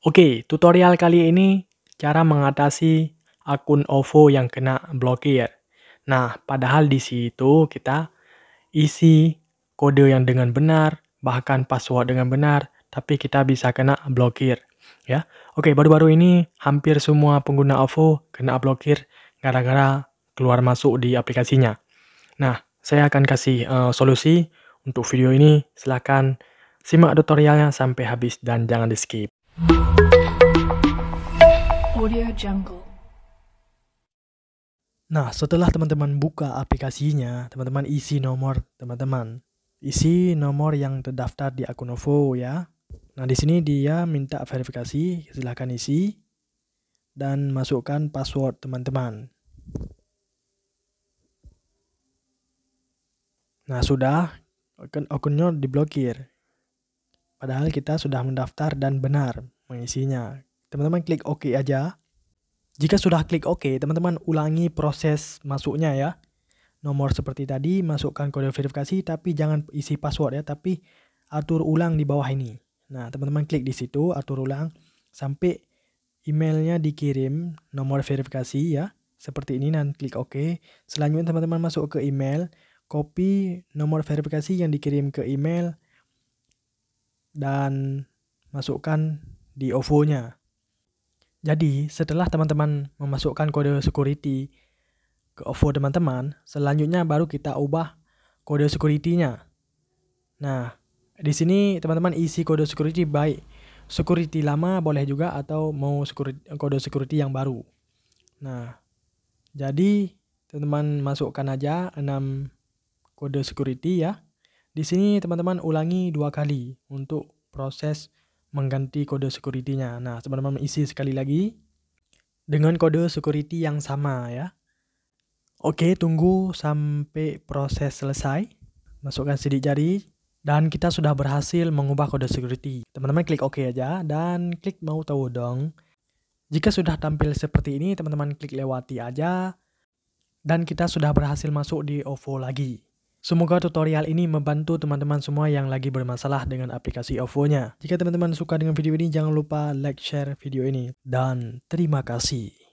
Oke, tutorial kali ini cara mengatasi akun OVO yang kena blokir. Nah, padahal di situ kita isi kode yang dengan benar, bahkan password dengan benar, tapi kita bisa kena blokir. Ya, oke baru-baru ini hampir semua pengguna OVO kena blokir gara-gara keluar masuk di aplikasinya. Nah, saya akan kasih uh, solusi untuk video ini. Silahkan simak tutorialnya sampai habis dan jangan di skip. Audio Jungle. Nah, setelah teman-teman buka aplikasinya, teman-teman isi nomor teman-teman. Isi nomor yang terdaftar di akun OVO ya. Nah, di sini dia minta verifikasi, silahkan isi. Dan masukkan password teman-teman. Nah, sudah. akunnya diblokir. Padahal kita sudah mendaftar dan benar mengisinya. Teman-teman klik OK aja. Jika sudah klik OK, teman-teman ulangi proses masuknya ya. Nomor seperti tadi, masukkan kode verifikasi, tapi jangan isi password ya, tapi atur ulang di bawah ini. Nah, teman-teman klik di situ, atur ulang, sampai emailnya dikirim nomor verifikasi ya. Seperti ini, dan klik OK. Selanjutnya teman-teman masuk ke email, copy nomor verifikasi yang dikirim ke email, dan masukkan di OVO-nya. Jadi, setelah teman-teman memasukkan kode security ke OVO teman-teman, selanjutnya baru kita ubah kode security-nya. Nah, di sini teman-teman isi kode security baik security lama boleh juga atau mau security, kode security yang baru. Nah, jadi teman-teman masukkan aja 6 kode security ya. Di sini teman-teman ulangi dua kali untuk proses mengganti kode security-nya. Nah, teman-teman isi sekali lagi dengan kode security yang sama ya. Oke, tunggu sampai proses selesai. Masukkan sidik jari dan kita sudah berhasil mengubah kode security. Teman-teman klik OK aja dan klik mau tahu dong. Jika sudah tampil seperti ini, teman-teman klik lewati aja dan kita sudah berhasil masuk di OVO lagi. Semoga tutorial ini membantu teman-teman semua yang lagi bermasalah dengan aplikasi OVO-nya. Jika teman-teman suka dengan video ini, jangan lupa like, share video ini. Dan terima kasih.